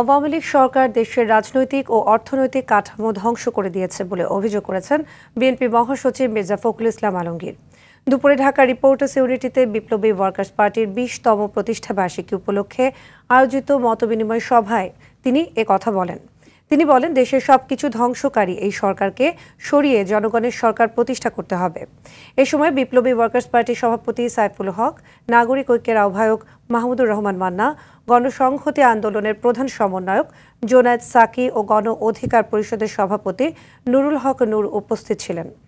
আওয়ামী লীগ সরকার দেশের রাজনৈতিক ও অর্থনৈতিক কাঠামো ধ্বংস করে দিয়েছে বলে অভিযোগ করেছেন বিএনপি মহাসচিব মির্জা ফখরুল ইসলাম আলমগীর দুপুরে ঢাকা রিপোর্টার্স ইউনিটিতে বিপ্লবী ওয়ার্কার্স পার্টির বিশতম প্রতিষ্ঠাবার্ষিকী উপলক্ষে আয়োজিত মতবিনিময় সভায় তিনি কথা বলেন তিনি বলেন দেশের সবকিছু ধ্বংসকারী এই সরকারকে সরিয়ে জনগণের সরকার প্রতিষ্ঠা করতে হবে এ সময় বিপ্লবী ওয়ার্কার্স পার্টির সভাপতি সাইফুল হক নাগরিক ঐক্যের আহ্বায়ক মাহমুদুর রহমান মান্না গণসংহতি আন্দোলনের প্রধান সমন্বয়ক জোনায়দ সাকি ও গণ অধিকার পরিষদের সভাপতি নুরুল হক নূর উপস্থিত ছিলেন